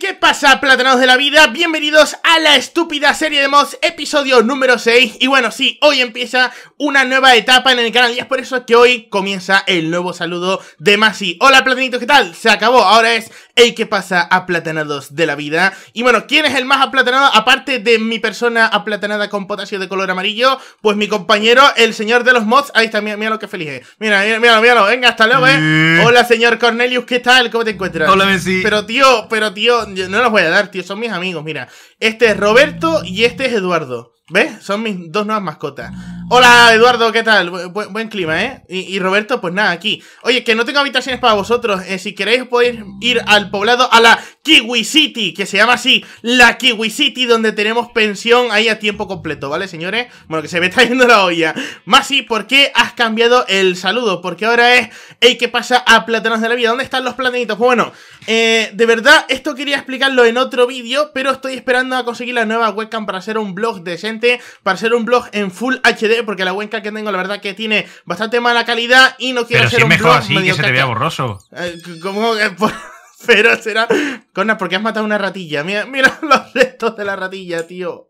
¿qué pasa, platanados de la vida? Bienvenidos a la estúpida serie de mods, episodio número 6. Y bueno, sí, hoy empieza una nueva etapa en el canal y es por eso que hoy comienza el nuevo saludo de Masi. Hola, platanitos, ¿qué tal? Se acabó, ahora es Ey, ¿qué pasa? Aplatanados de la vida. Y bueno, ¿quién es el más aplatanado? Aparte de mi persona aplatanada con potasio de color amarillo, pues mi compañero, el señor de los mods. Ahí está, mira, lo que feliz es. Mira, mira, mira, míralo. Venga, hasta luego, eh. Hola, señor Cornelius, ¿qué tal? ¿Cómo te encuentras? Hola, Messi. Pero tío, pero tío, no los voy a dar, tío. Son mis amigos, mira. Este es Roberto y este es Eduardo. ¿Ves? Son mis dos nuevas mascotas. Hola Eduardo, ¿qué tal? buen clima, ¿eh? Y, Roberto, pues nada, aquí. Oye, que no tengo habitaciones para vosotros. Eh, si queréis podéis ir al poblado a la Kiwi City, que se llama así, la Kiwi City, donde tenemos pensión ahí a tiempo completo, ¿vale, señores? Bueno, que se me está la olla. Masi, ¿por qué has cambiado el saludo? Porque ahora es, ¡Ey! ¿qué pasa a Platanos de la Vida? ¿Dónde están los platanitos? Pues bueno, eh, de verdad, esto quería explicarlo en otro vídeo, pero estoy esperando a conseguir la nueva webcam para hacer un blog decente, para hacer un blog en Full HD, porque la webcam que tengo, la verdad, que tiene bastante mala calidad y no quiero pero hacer un mejor blog así, que se te vea borroso. Eh, ¿Cómo? como... Pero será. ¿por porque has matado una ratilla. Mira, los restos de la ratilla, tío.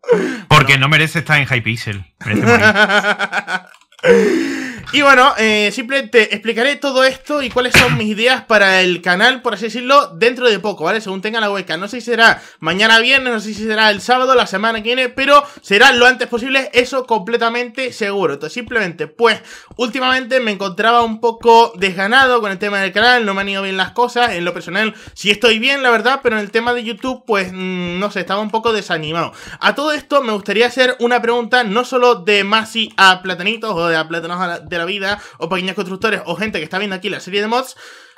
Porque no, merece estar en Hypixel. Merece Y bueno, eh, simplemente explicaré todo esto y cuáles son mis ideas para el canal, por así decirlo, dentro de poco, ¿vale? Según tenga la hueca No sé si será mañana viernes, no sé si será el sábado, la semana que viene, pero será lo antes posible, eso completamente seguro. Entonces, simplemente, pues, últimamente me encontraba un poco desganado con el tema del canal, no me han ido bien las cosas. En lo personal, sí estoy bien, la verdad, pero en el tema de YouTube, pues, mm, no sé, estaba un poco desanimado. A todo esto, me gustaría hacer una pregunta, no solo de Masi a Platanitos o de a Platanos a de la vida, o pequeños constructores, o gente que está viendo aquí la serie de mods,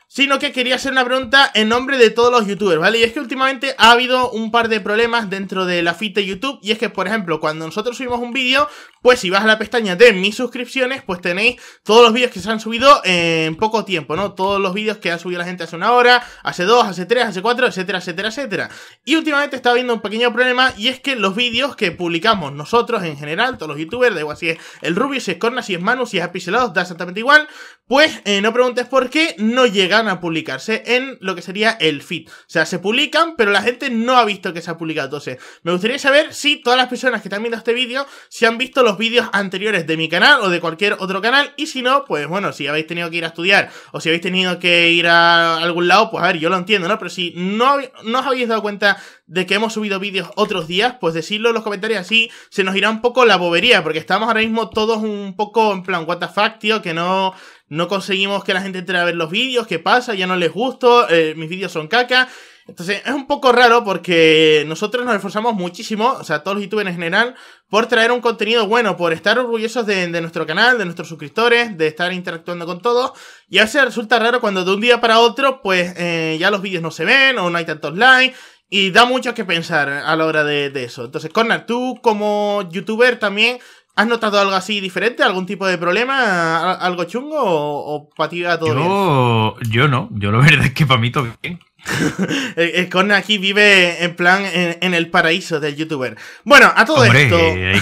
sino que quería hacer una pregunta en nombre de todos los youtubers, ¿vale? Y es que últimamente ha habido un par de problemas dentro de la fita de YouTube, y es que, por ejemplo, cuando nosotros subimos un vídeo, pues si vas a la pestaña de mis suscripciones, pues tenéis todos los vídeos que se han subido en poco tiempo, ¿no? Todos los vídeos que ha subido la gente hace una hora, hace dos, hace tres, hace cuatro, etcétera, etcétera, etcétera. Y últimamente está habiendo un pequeño problema, y es que los vídeos que publicamos nosotros en general, todos los youtubers, digo igual si es el Rubio, si es Corna, si es Manu, si es Apicelados, da exactamente igual, pues eh, no preguntes por qué no llega a publicarse en lo que sería el feed. O sea, se publican, pero la gente no ha visto que se ha publicado. Entonces, me gustaría saber si todas las personas que están viendo este vídeo, se han visto los vídeos anteriores de mi canal o de cualquier otro canal, y si no, pues bueno, si habéis tenido que ir a estudiar o si habéis tenido que ir a algún lado, pues a ver, yo lo entiendo, ¿no? Pero si no, no os habéis dado cuenta de que hemos subido vídeos otros días, pues decidlo en los comentarios así se nos irá un poco la bobería, porque estamos ahora mismo todos un poco en plan, what the fuck, tío, que no no conseguimos que la gente entre a ver los vídeos, que pasa, ya no les gusto, eh, mis vídeos son caca. Entonces es un poco raro porque nosotros nos esforzamos muchísimo, o sea, todos los youtubers en general, por traer un contenido bueno, por estar orgullosos de, nuestro canal, de nuestros suscriptores, de estar interactuando con todos. Y a veces resulta raro cuando de un día para otro, pues eh, ya los vídeos no se ven o no hay tantos likes. Y da mucho que pensar a la hora de, de eso. Entonces, Connor, tú como youtuber también ¿Has notado algo así diferente? ¿Algún tipo de problema? ¿Algo chungo? ¿O, para ti va todo yo, Yo no. Yo lo verdad es que para mí todo bien. el eh, Con eh, aquí vive en plan en, el paraíso del youtuber. Bueno, a todo esto.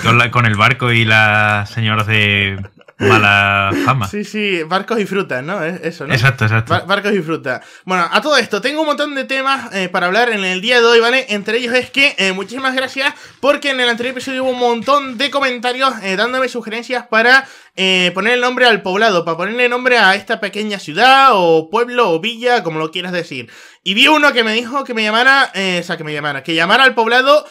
con, con, el barco y las señoras de mala fama. Sí, sí, barcos y frutas, ¿no? Eso, ¿no? Exacto, exacto. barcos y frutas. Bueno, a todo esto, tengo un montón de temas eh, para hablar en el día de hoy, ¿vale? Entre ellos es que eh, muchísimas gracias porque en el anterior episodio hubo un montón de comentarios eh, dándome sugerencias para poner el nombre al poblado, para ponerle nombre a esta pequeña ciudad o pueblo o villa, como lo quieras decir. Y vi uno que me dijo que me llamara, o sea, que me llamara, que llamara al poblado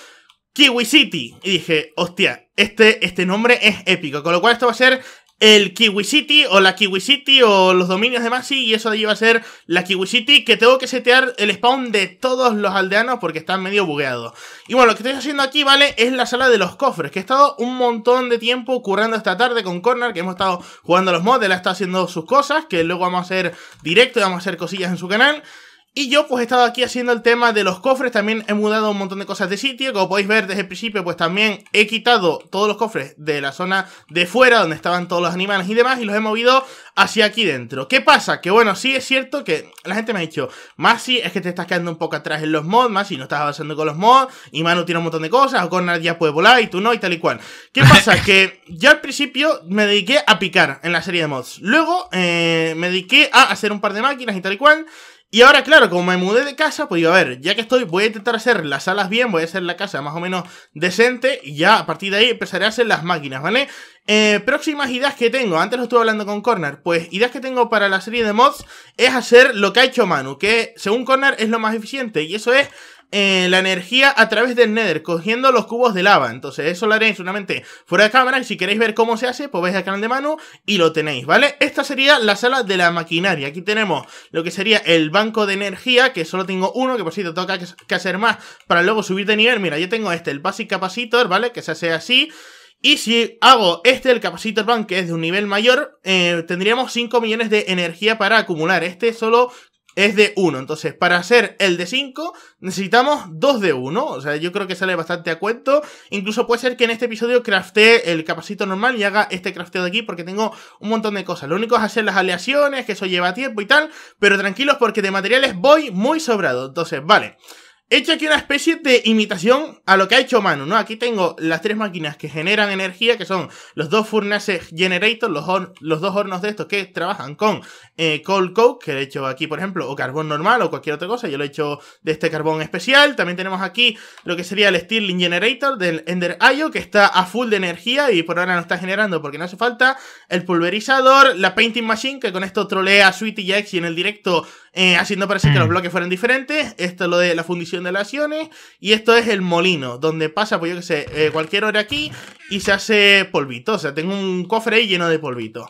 Kiwi City. Y dije, hostia, este, este nombre es épico. Con lo cual esto va a ser el Kiwi City o la Kiwi City o los dominios de Maxi y eso de allí va a ser la Kiwi City que tengo que setear el spawn de todos los aldeanos porque están medio bugueados. Y bueno, lo que estoy haciendo aquí, ¿vale? Es la sala de los cofres, que he estado un montón de tiempo currando esta tarde con Corner, que hemos estado jugando los mods, él ha estado haciendo sus cosas, que luego vamos a hacer directo y vamos a hacer cosillas en su canal. Y yo pues he estado aquí haciendo el tema de los cofres, también he mudado un montón de cosas de sitio, como podéis ver desde el principio pues también he quitado todos los cofres de la zona de fuera donde estaban todos los animales y demás y los he movido hacia aquí dentro. ¿Qué pasa? Que bueno, sí es cierto que la gente me ha dicho, Masi es que te estás quedando un poco atrás en los mods, Masi no estás avanzando con los mods y Manu tiene un montón de cosas, o Connor ya puede volar y tú no y tal y cual. ¿Qué pasa? que yo al principio me dediqué a picar en la serie de mods, luego eh, me dediqué a hacer un par de máquinas y tal y cual... Y ahora, claro, como me mudé de casa, pues yo, a ver, ya que estoy, voy a intentar hacer las salas bien, voy a hacer la casa más o menos decente, y ya a partir de ahí empezaré a hacer las máquinas, ¿vale? Eh, próximas ideas que tengo, antes lo estuve hablando con Corner, pues ideas que tengo para la serie de mods es hacer lo que ha hecho Manu, que según Corner es lo más eficiente, y eso es eh, la energía a través del Nether, cogiendo los cubos de lava. Entonces, eso lo haréis solamente fuera de cámara. Y si queréis ver cómo se hace, pues veis acá canal de mano y lo tenéis, ¿vale? Esta sería la sala de la maquinaria. Aquí tenemos lo que sería el banco de energía, que solo tengo uno, que por cierto toca que hacer más para luego subir de nivel. Mira, yo tengo este, el Basic Capacitor, ¿vale? Que se hace así. Y si hago este, el Capacitor Bank, que es de un nivel mayor, eh, tendríamos 5 millones de energía para acumular. Este solo es de 1. Entonces, para hacer el de 5, necesitamos 2 de 1. O sea, yo creo que sale bastante a cuento. Incluso puede ser que en este episodio craftee el capacito normal y haga este crafteo de aquí, porque tengo un montón de cosas. Lo único es hacer las aleaciones, que eso lleva tiempo y tal. Pero tranquilos, porque de materiales voy muy sobrado. Entonces, vale. He hecho aquí una especie de imitación a lo que ha hecho Manu, ¿no? Aquí tengo las tres máquinas que generan energía, que son los dos furnaces generators, los, dos hornos de estos que trabajan con eh, cold coke, que he hecho aquí, por ejemplo, o carbón normal o cualquier otra cosa, yo lo he hecho de este carbón especial. También tenemos aquí lo que sería el Stirling Generator del Ender IO, que está a full de energía y por ahora no está generando porque no hace falta. El pulverizador, la Painting Machine, que con esto trolea a Sweetie y y en el directo eh, haciendo parecer que los mm. bloques fueran diferentes. Esto es lo de la fundición de de acciones Y esto es el molino, donde pasa, pues yo que sé, eh, cualquier hora aquí y se hace polvito. O sea, tengo un cofre ahí lleno de polvito.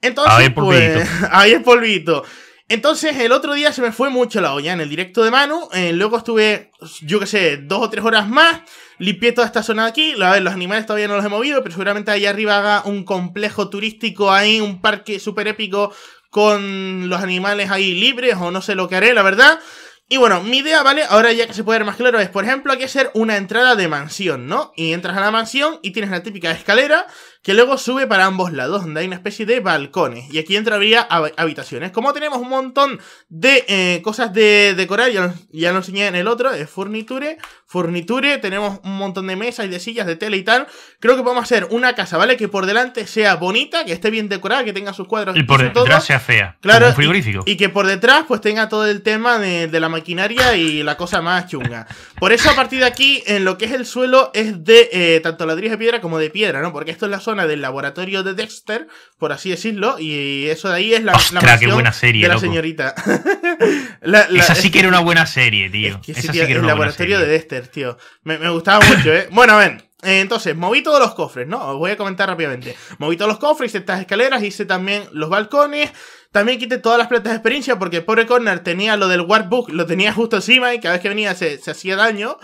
Entonces, hay pues, ahí es polvito. Entonces, el otro día se me fue mucho la olla en el directo de Manu. Eh, luego estuve, yo que sé, dos o tres horas más. Limpié toda esta zona de aquí. la ver, los animales todavía no los he movido, pero seguramente ahí arriba haga un complejo turístico ahí, un parque súper épico con los animales ahí libres o no sé lo que haré, la verdad. Y bueno, mi idea, ¿vale? Ahora ya que se puede ver más claro es, por ejemplo, hay que hacer una entrada de mansión, ¿no? Y entras a la mansión y tienes la típica escalera que luego sube para ambos lados, donde hay una especie de balcones. Y aquí entraría habitaciones. Como tenemos un montón de eh, cosas de decorar, ya lo, ya enseñé en el otro, es furniture, furniture, tenemos un montón de mesas y de sillas, de tela y tal. Creo que podemos hacer una casa, ¿vale? Que por delante sea bonita, que esté bien decorada, que tenga sus cuadros. Y por detrás sea fea. Claro. un frigorífico. Y, que por detrás pues tenga todo el tema de, la la maquinaria y la cosa más chunga. Por eso, a partir de aquí, en lo que es el suelo es de eh, tanto ladrillos de piedra como de piedra, ¿no? Porque esto es la zona del laboratorio de Dexter, por así decirlo, y eso de ahí es la, serie, de la señorita. Esa sí que era una buena serie, tío. Es que era el laboratorio de Dexter, tío. Me, gustaba mucho, ¿eh? Bueno, ven. Eh, entonces, moví todos los cofres, ¿no? Os voy a comentar rápidamente. Moví todos los cofres, hice estas escaleras, hice también los balcones. También quité todas las plantas de experiencia porque el pobre Corner tenía lo del Warbook, lo tenía justo encima y cada vez que venía se, hacía daño.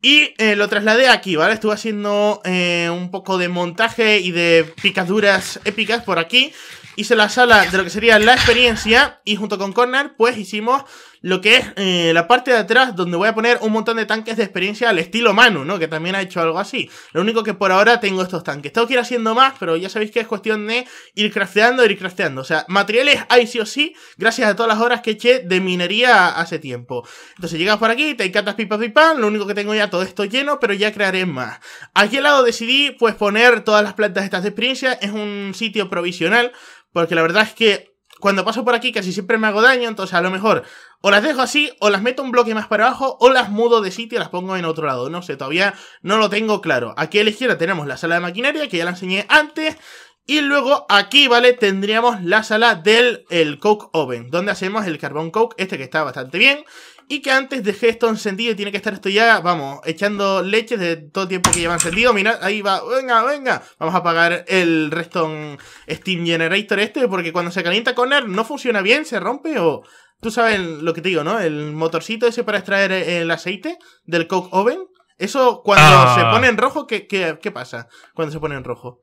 Y eh, lo trasladé aquí, ¿vale? Estuve haciendo eh, un poco de montaje y de picaduras épicas por aquí. Hice la sala de lo que sería la experiencia y junto con Corner pues hicimos lo que es eh, la parte de atrás donde voy a poner un montón de tanques de experiencia al estilo Manu, ¿no? Que también ha hecho algo así. Lo único que por ahora tengo estos tanques. Tengo que ir haciendo más, pero ya sabéis que es cuestión de ir crafteando, ir crafteando. O sea, materiales hay sí o sí, gracias a todas las horas que eché de minería hace tiempo. Entonces llegas por aquí, te encantas pipa pipa, lo único que tengo ya todo esto lleno, pero ya crearé más. Aquí al lado decidí pues poner todas las plantas estas de experiencia, es un sitio provisional, porque la verdad es que cuando paso por aquí casi siempre me hago daño, entonces a lo mejor o las dejo así, o las meto un bloque más para abajo, o las mudo de sitio y las pongo en otro lado. No sé, todavía no lo tengo claro. Aquí a la izquierda tenemos la sala de maquinaria, que ya la enseñé antes. Y luego aquí, ¿vale? Tendríamos la sala del el Coke Oven, donde hacemos el carbón Coke, este que está bastante bien y que antes dejé esto encendido y tiene que estar esto ya, vamos, echando leches de todo tiempo que lleva encendido. Mira, ahí va, venga, venga. Vamos a apagar el Reston Steam Generator este porque cuando se calienta con él no funciona bien, se rompe o... Tú sabes lo que te digo, ¿no? El motorcito ese para extraer el aceite del Coke Oven. Eso cuando ah. se pone en rojo, qué pasa cuando se pone en rojo?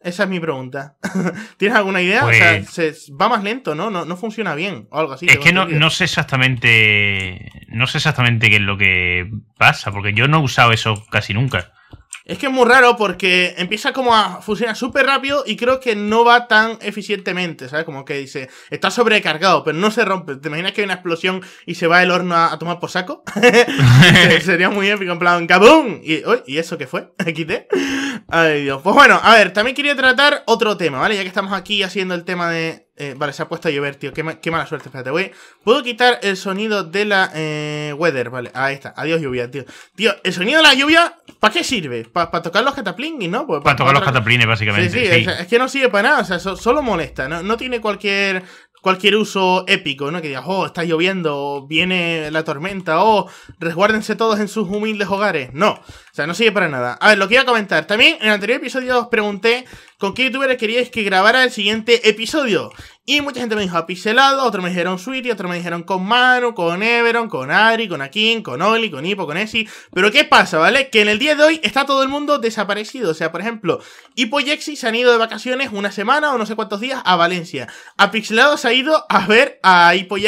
Esa es mi pregunta. ¿Tienes alguna idea? o sea, pues- se, va más lento, ¿no? ¿no? ¿no? funciona bien o algo así. Es que no, no, sé exactamente. No sé exactamente qué es lo que pasa, porque yo no he usado eso casi nunca. Es que es muy raro porque empieza como a fusionar súper rápido y creo que no va tan eficientemente, ¿sabes? Como que dice, está sobrecargado, pero no se rompe. ¿Te imaginas que hay una explosión y se va el horno a, tomar por saco? Sería muy épico, en plan, ¡cabum! Y, uy, ¿y eso qué fue? Quité. Ay, Dios. Pues bueno, a ver, también quería tratar otro tema, ¿vale? Ya que estamos aquí haciendo el tema de, eh, vale, se ha puesto a llover, tío. Qué, mala suerte. Espérate, güey Puedo quitar el sonido de la eh, weather. Vale, ahí está. Adiós, lluvia, tío. Tío, el sonido de la lluvia, ¿para qué sirve? ¿Para tocar los cataplines, no? Pues, para tocar los cataplines, básicamente. Sí, sí, es que no sirve para nada. O sea, solo molesta. ¿no? no tiene cualquier cualquier uso épico, ¿no? Que digas, oh, está lloviendo, viene la tormenta, oh, resguárdense todos en sus humildes hogares. No, o sea, no sirve para nada. A ver, lo que iba a comentar. También en el anterior episodio os pregunté con qué youtubers queríais que grabara el siguiente episodio. Y mucha gente me dijo Apixelado, Pixelado, otros me dijeron Sweetie, otro me dijeron con Manu, con Everon, con Adri, con Akin, con Oli, con Hipo, con Esi. Pero ¿qué pasa, vale? Que en el día de hoy está todo el mundo desaparecido. O sea, por ejemplo, Hipo y Exi se han ido de vacaciones una semana o no sé cuántos días a Valencia. Apixelado se ha ido a ver a Hippo y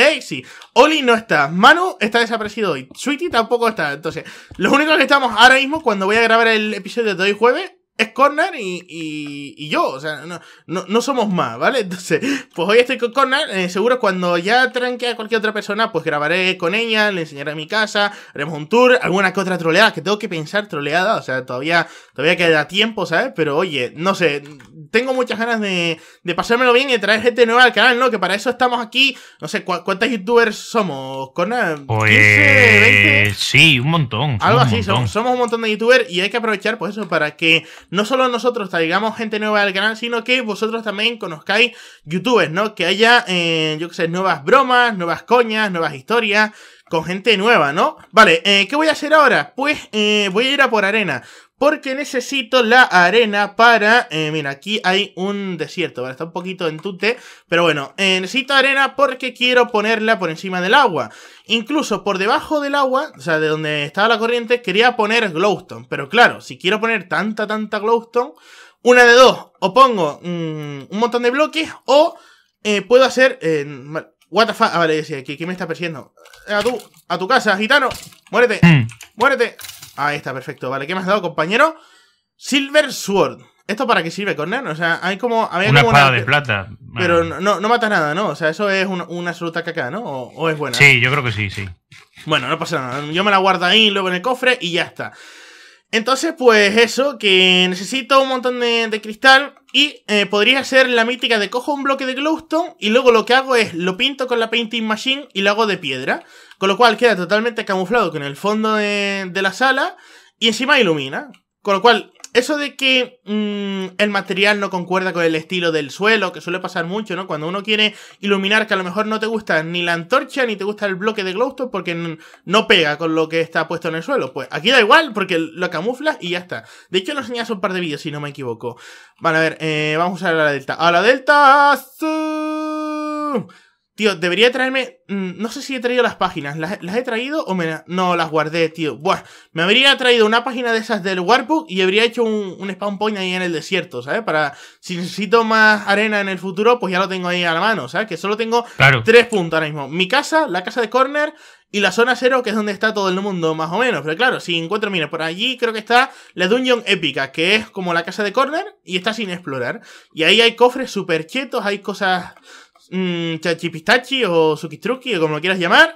Oli no está, Manu está desaparecido hoy, Sweetie tampoco está. Entonces, los únicos que estamos ahora mismo cuando voy a grabar el episodio de hoy jueves es Corner y, y, y, yo, o sea, no, no, somos más, ¿vale? Entonces, pues hoy estoy con Connor eh, seguro cuando ya tranque a cualquier otra persona, pues grabaré con ella, le enseñaré mi casa, haremos un tour, alguna que otra troleada, que tengo que pensar troleada, o sea, todavía, todavía queda tiempo, ¿sabes? Pero oye, no sé, tengo muchas ganas de, de pasármelo bien y de traer gente nueva al canal, ¿no? Que para eso estamos aquí, no sé, ¿cuántas youtubers somos, Corner? Pues... 15, 20? Sí, un montón. Algo así, somos un montón de youtubers y hay que aprovechar, pues eso, para que no solo nosotros traigamos gente nueva al canal, sino que vosotros también conozcáis youtubers, ¿no? Que haya, eh, yo qué sé, nuevas bromas, nuevas coñas, nuevas historias con gente nueva, ¿no? Vale, eh, ¿qué voy a hacer ahora? Pues eh, voy a ir a por arena. Porque necesito la arena para... Eh, mira, aquí hay un desierto, ¿vale? Está un poquito en tute, pero bueno. Eh, necesito arena porque quiero ponerla por encima del agua. Incluso por debajo del agua, o sea, de donde estaba la corriente, quería poner glowstone. Pero claro, si quiero poner tanta, tanta glowstone, una de dos. O pongo mm, un montón de bloques o eh, puedo hacer... what the fuck? Ah, vale, sí, me está persiguiendo. A tu, a tu casa, gitano. Muérete. Mm. Muérete. Ahí está, perfecto. Vale, ¿qué me has dado, compañero? Silver Sword. ¿Esto para qué sirve, Corner? O sea, hay como... una espada de plata. Pero no, no mata nada, ¿no? O sea, eso es una absoluta caca, ¿no? O, es buena. Sí, yo creo que sí, sí. Bueno, no pasa nada. Yo me la guardo ahí, luego en el cofre y ya está. Entonces, pues eso, que necesito un montón de, cristal y eh, podría ser la mítica de cojo un bloque de glowstone y luego lo que hago es lo pinto con la painting machine y lo hago de piedra. Con lo cual queda totalmente camuflado con el fondo de, de la sala y encima ilumina. Con lo cual, eso de que mm, el material no concuerda con el estilo del suelo, que suele pasar mucho, ¿no? Cuando uno quiere iluminar que a lo mejor no te gusta ni la antorcha ni te gusta el bloque de glowstone porque no pega con lo que está puesto en el suelo. Pues aquí da igual porque lo camuflas y ya está. De hecho, lo enseñas un par de vídeos, si no me equivoco. Vale, a ver, eh, vamos a usar la delta. ¡A la delta! ¡Zoom! Tío, debería traerme. Mm, no sé si he traído las páginas. ¿Las, las he traído o me.? No, las guardé, tío. Buah. Me habría traído una página de esas del Warbook y habría hecho un, un, spawn point ahí en el desierto, ¿sabes? Para. Si necesito más arena en el futuro, pues ya lo tengo ahí a la mano, ¿sabes? Que solo tengo tres puntos ahora mismo: mi casa, la casa de Corner y la zona cero, que es donde está todo el mundo, más o menos. Pero claro, si encuentro, mira, por allí creo que está la Dungeon Épica, que es como la casa de Corner y está sin explorar. Y ahí hay cofres súper chetos, hay cosas Chachi mm, Chachipistachi o Sukistruki o como quieras llamar.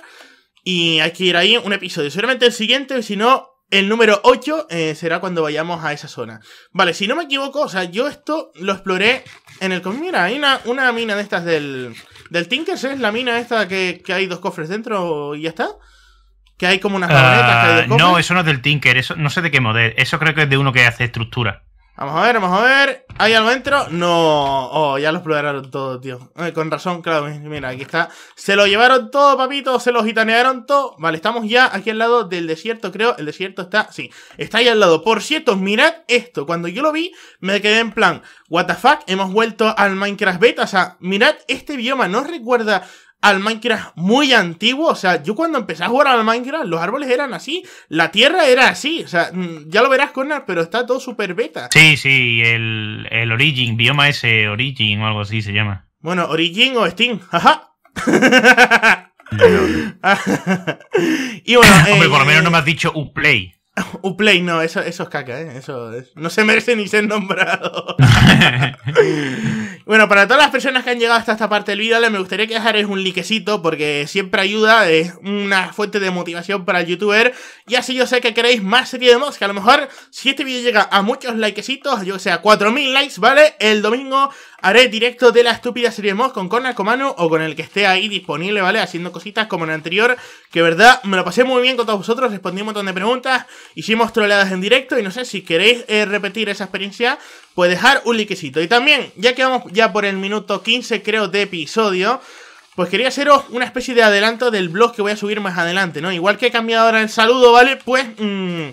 Y hay que ir ahí un episodio. Seguramente el siguiente, si no, el número 8 eh, será cuando vayamos a esa zona. Vale, si no me equivoco, o sea, yo esto lo exploré en el... Mira, hay una, mina de estas del... Del Tinkers, ¿es la mina esta que, hay dos cofres dentro y ya está? Que hay como unas ah, No, eso no es del Tinker, eso no sé de qué modelo. Eso creo que es de uno que hace estructura. Vamos a ver, vamos a ver. ¿Hay algo dentro? No. Oh, ya lo exploraron todo, tío. Eh, con razón, claro. Mira, aquí está. Se lo llevaron todo, papito. Se lo gitanearon todo. Vale, estamos ya aquí al lado del desierto, creo. El desierto está... Sí, está ahí al lado. Por cierto, mirad esto. Cuando yo lo vi, me quedé en plan... What the fuck? Hemos vuelto al Minecraft Beta. O sea, mirad este bioma. ¿No recuerda al Minecraft muy antiguo. O sea, yo cuando empecé a jugar al Minecraft, los árboles eran así, la tierra era así. O sea, mm, ya lo verás, Connor, pero está todo súper beta. Sí, sí, el, el Origin, bioma ese Origin o algo así se llama. Bueno, Origin o Steam, y bueno, Hombre, por lo eh, menos no eh, me has dicho Uplay. Uplay, no, eso, eso es caca, ¿eh? Eso no se merece ni ser nombrado. bueno, para todas las personas que han llegado hasta esta parte del vídeo, me gustaría que dejarais un likecito porque siempre ayuda, es una fuente de motivación para el youtuber. Y así yo sé que queréis más serie de mods, que a lo mejor si este vídeo llega a muchos likecitos, yo sea 4000 likes, ¿vale? El domingo haré directo de la estúpida serie de mods con Corner Comano o con el que esté ahí disponible, ¿vale? Haciendo cositas como en el anterior, que verdad me lo pasé muy bien con todos vosotros, respondí un montón de preguntas Hicimos troleadas en directo y no sé si queréis eh, repetir esa experiencia, pues dejar un likecito. Y también, ya que vamos ya por el minuto 15 creo de episodio, pues quería haceros una especie de adelanto del blog que voy a subir más adelante, ¿no? Igual que he cambiado ahora el saludo, ¿vale? Pues... Mm,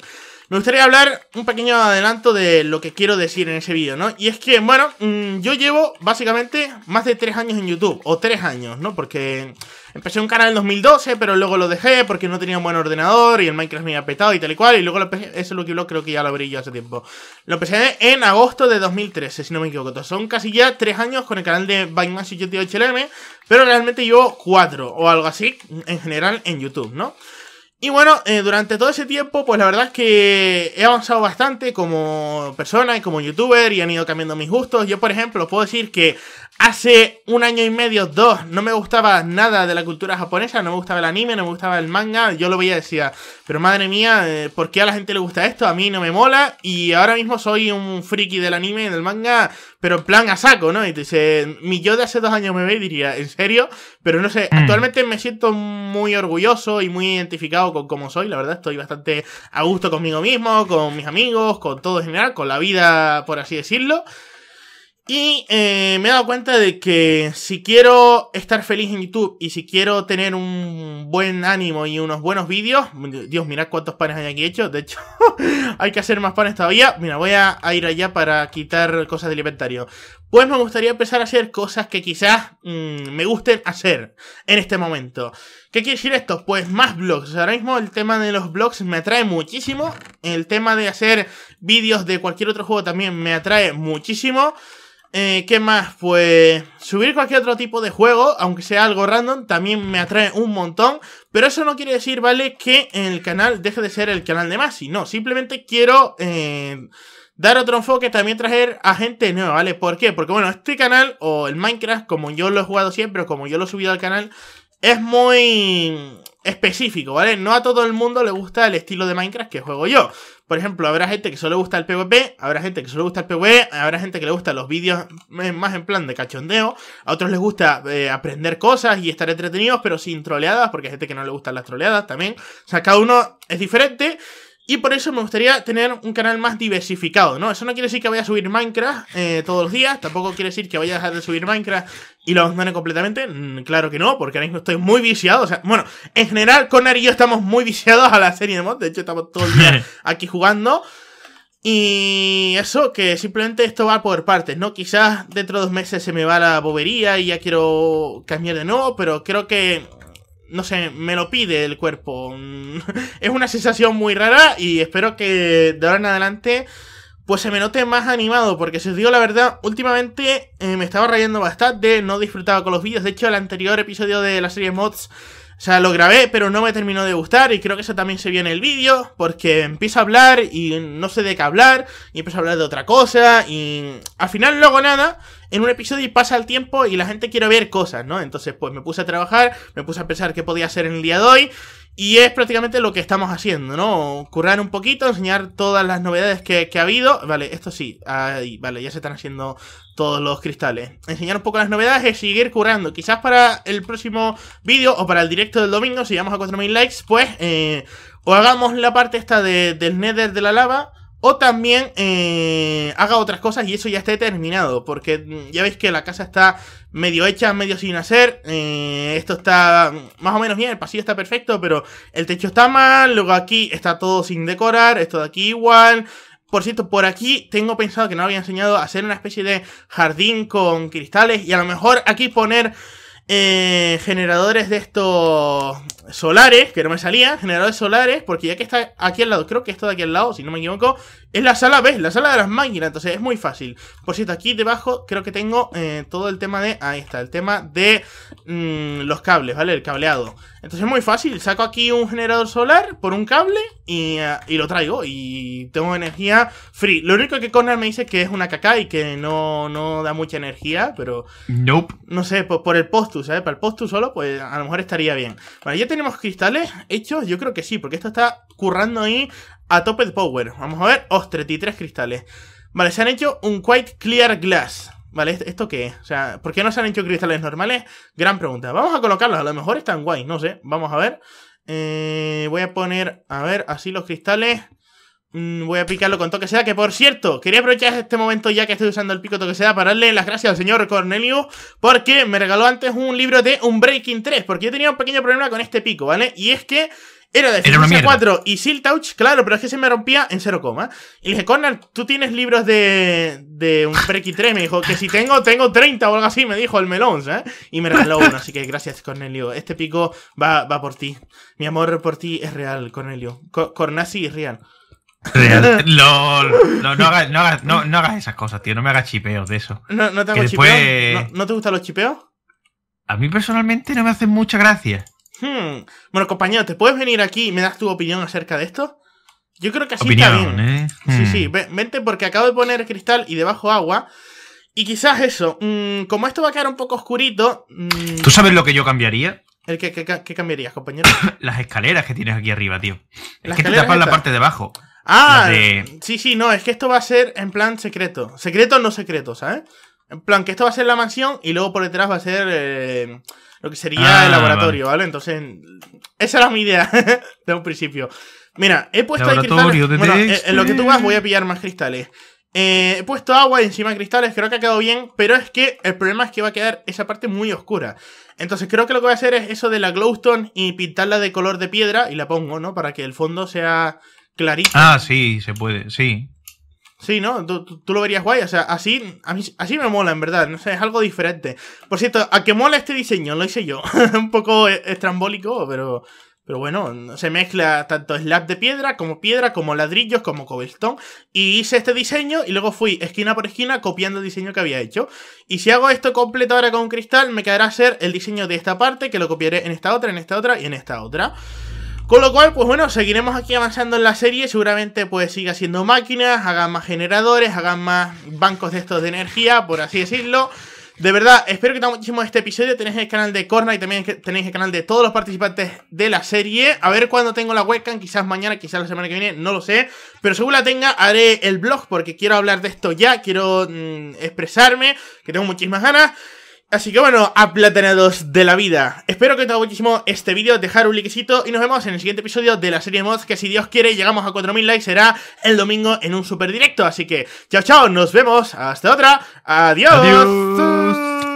me gustaría hablar un pequeño adelanto de lo que quiero decir en ese vídeo, ¿no? Y es que, bueno, mm, yo llevo básicamente más de tres años en YouTube, o tres años, ¿no? Porque empecé un canal en 2012, pero luego lo dejé porque no tenía un buen ordenador y el Minecraft me había petado y tal y cual, y luego lo empecé, lo que Block creo que ya lo abrí yo hace tiempo. Lo empecé en agosto de 2013, si no me equivoco. son casi ya tres años con el canal de Binance y hlm pero realmente llevo cuatro o algo así en general en YouTube, ¿no? Y bueno, eh, durante todo ese tiempo, pues la verdad es que he avanzado bastante como persona y como youtuber y han ido cambiando mis gustos. Yo, por ejemplo, puedo decir que Hace un año y medio, dos, no me gustaba nada de la cultura japonesa, no me gustaba el anime, no me gustaba el manga, yo lo veía y decía, pero madre mía, eh, ¿por qué a la gente le gusta esto? A mí no me mola y ahora mismo soy un friki del anime y del manga, pero en plan a saco, ¿no? Y dice, mi yo de hace dos años me ve y diría, ¿en serio? Pero no sé, mm. actualmente me siento muy orgulloso y muy identificado con cómo soy, la verdad estoy bastante a gusto conmigo mismo, con mis amigos, con todo en general, con la vida, por así decirlo. Y eh, me he dado cuenta de que si quiero estar feliz en YouTube y si quiero tener un buen ánimo y unos buenos vídeos, Dios, mirad cuántos panes hay aquí hechos, de hecho hay que hacer más panes todavía, mira, voy a, ir allá para quitar cosas del inventario. Pues me gustaría empezar a hacer cosas que quizás mm, me gusten hacer en este momento. ¿Qué quiere decir esto? Pues más vlogs. Ahora mismo el tema de los vlogs me atrae muchísimo. El tema de hacer vídeos de cualquier otro juego también me atrae muchísimo. Eh, ¿Qué más? Pues subir cualquier otro tipo de juego, aunque sea algo random, también me atrae un montón. Pero eso no quiere decir, ¿vale? Que el canal deje de ser el canal de Masi. No, simplemente quiero eh, dar otro enfoque, también traer a gente nueva, ¿vale? ¿Por qué? Porque bueno, este canal o el Minecraft, como yo lo he jugado siempre o como yo lo he subido al canal, es muy específico, ¿vale? No a todo el mundo le gusta el estilo de Minecraft que juego yo. Por ejemplo, habrá gente que solo le gusta el PvP, habrá gente que solo le gusta el PvE, habrá gente que le gusta los vídeos más en plan de cachondeo, a otros les gusta eh, aprender cosas y estar entretenidos, pero sin troleadas, porque hay gente que no le gustan las troleadas también. O sea, cada uno es diferente. Y por eso me gustaría tener un canal más diversificado, ¿no? Eso no quiere decir que vaya a subir Minecraft eh, todos los días, tampoco quiere decir que vaya a dejar de subir Minecraft y lo abandone completamente. Mm, claro que no, porque ahora mismo estoy muy viciado. O sea, bueno, en general, Connor y yo estamos muy viciados a la serie de mods. De hecho, estamos todo el día aquí jugando. Y eso, que simplemente esto va por partes, ¿no? Quizás dentro de dos meses se me va la bobería y ya quiero cambiar de nuevo, pero creo que no sé, me lo pide el cuerpo. Es una sensación muy rara y espero que de ahora en adelante pues se me note más animado, porque si os digo la verdad, últimamente eh, me estaba rayando bastante, no disfrutaba con los vídeos, de hecho el anterior episodio de la serie Mods o sea, lo grabé, pero no me terminó de gustar y creo que eso también se vio en el vídeo, porque empiezo a hablar y no sé de qué hablar, y empiezo a hablar de otra cosa, y al final no hago nada en un episodio y pasa el tiempo y la gente quiere ver cosas, ¿no? Entonces, pues me puse a trabajar, me puse a pensar qué podía hacer en el día de hoy, y es prácticamente lo que estamos haciendo, ¿no? Currar un poquito, enseñar todas las novedades que, ha habido. Vale, esto sí, ahí, vale, ya se están haciendo todos los cristales. Enseñar un poco las novedades y seguir curando. Quizás para el próximo vídeo o para el directo del domingo, si llegamos a 4.000 likes, pues eh, o hagamos la parte esta de, del nether de la lava o también eh, haga otras cosas y eso ya esté terminado. Porque mm, ya veis que la casa está medio hecha, medio sin hacer. Eh, esto está más o menos bien, el pasillo está perfecto, pero el techo está mal. Luego aquí está todo sin decorar, esto de aquí igual. Por cierto, por aquí tengo pensado que no había enseñado a hacer una especie de jardín con cristales y a lo mejor aquí poner eh, generadores de estos solares, que no me salía, generadores solares, porque ya que está aquí al lado, creo que esto de aquí al lado, si no me equivoco, es la sala B, la sala de las máquinas, entonces es muy fácil. Por cierto, aquí debajo creo que tengo eh, todo el tema de... Ahí está, el tema de mm, los cables, ¿vale? El cableado. Entonces es muy fácil, saco aquí un generador solar por un cable y, eh, lo traigo y tengo energía free. Lo único que Connor me dice que es una caca y que no, no da mucha energía, pero... Nope. No sé, por, por el postu, ¿sabes? ¿eh? Para el postu solo, pues a lo mejor estaría bien. Bueno, ya tenemos cristales hechos, yo creo que sí, porque esto está currando ahí a tope de power. Vamos a ver. y Tres cristales. Vale, se han hecho un quite clear glass. Vale, ¿esto qué O sea, ¿por qué no se han hecho cristales normales? Gran pregunta. Vamos a colocarlos. A lo mejor están guay. No sé. Vamos a ver. Eh, voy a poner, a ver, así los cristales. Mm, voy a picarlo con toque sea, Que por cierto, quería aprovechar este momento ya que estoy usando el pico toque sea, para darle las gracias al señor Cornelio. Porque me regaló antes un libro de un Breaking 3. Porque yo tenía un pequeño problema con este pico, ¿vale? Y es que era de 4 y Siltouch, claro, pero es que se me rompía en 0, y le dije, Connor, ¿tú tienes libros de, un Preki 3? Me dijo, que si tengo, tengo 30 o algo así, me dijo el melón, ¿eh? Y me regaló uno, así que gracias, Cornelio. Este pico va, por ti. Mi amor por ti es real, Cornelio. Cornasi es real. Real. LOL. No, hagas, esas cosas, tío. No me hagas chipeos de eso. No, te hago ¿No, te gustan los chipeos? A mí personalmente no me hacen mucha gracia. Hmm. Bueno, compañero, ¿te puedes venir aquí y me das tu opinión acerca de esto? Yo creo que así está bien. ¿eh? Sí, sí, hmm. vente porque acabo de poner cristal y debajo agua. Y quizás eso, mm, como esto va a quedar un poco oscurito... Mm, ¿Tú sabes lo que yo cambiaría? ¿El que, cambiarías, compañero? las escaleras que tienes aquí arriba, tío. Es que te tapas la parte de abajo. Ah, sí, sí, no, es que esto va a ser en plan secreto. Secreto no secreto, ¿sabes? En plan, que esto va a ser la mansión y luego por detrás va a ser... Eh, lo que sería el ah, laboratorio, vale. Entonces, esa era mi idea de un principio. Mira, he puesto ahí cristales. Eh, en lo que tú vas voy a pillar más cristales. Eh, he puesto agua encima de cristales, creo que ha quedado bien, pero es que el problema es que va a quedar esa parte muy oscura. Entonces creo que lo que voy a hacer es eso de la glowstone y pintarla de color de piedra y la pongo, ¿no? Para que el fondo sea clarito. Ah, sí, se puede, sí. Sí, ¿no? Tú, lo verías guay. O sea, así, a así me mola, en verdad. No sé, es algo diferente. Por cierto, a que mola este diseño, lo hice yo. Un poco e, estrambólico, pero, pero bueno, se mezcla tanto slab de piedra, como piedra, como ladrillos, como cobblestone. Y hice este diseño y luego fui esquina por esquina copiando el diseño que había hecho. Y si hago esto completo ahora con cristal, me quedará hacer el diseño de esta parte, que lo copiaré en esta otra, en esta otra y en esta otra. Con lo cual, pues bueno, seguiremos aquí avanzando en la serie. Seguramente pues siga siendo máquinas, hagan más generadores, hagan más bancos de estos de energía, por así decirlo. De verdad, espero que te haya muchísimo este episodio. Tenéis el canal de Corna y también tenéis el canal de todos los participantes de la serie. A ver cuándo tengo la webcam, quizás mañana, quizás la semana que viene, no lo sé. Pero según la tenga, haré el blog porque quiero hablar de esto ya, quiero mm, expresarme, que tengo muchísimas ganas. Así que bueno, aplatanados de la vida. Espero que te haya muchísimo este vídeo, dejar un likecito y nos vemos en el siguiente episodio de la serie mods que si Dios quiere llegamos a 4000 likes será el domingo en un super directo. Así que chao chao, nos vemos, hasta otra, adiós. adiós.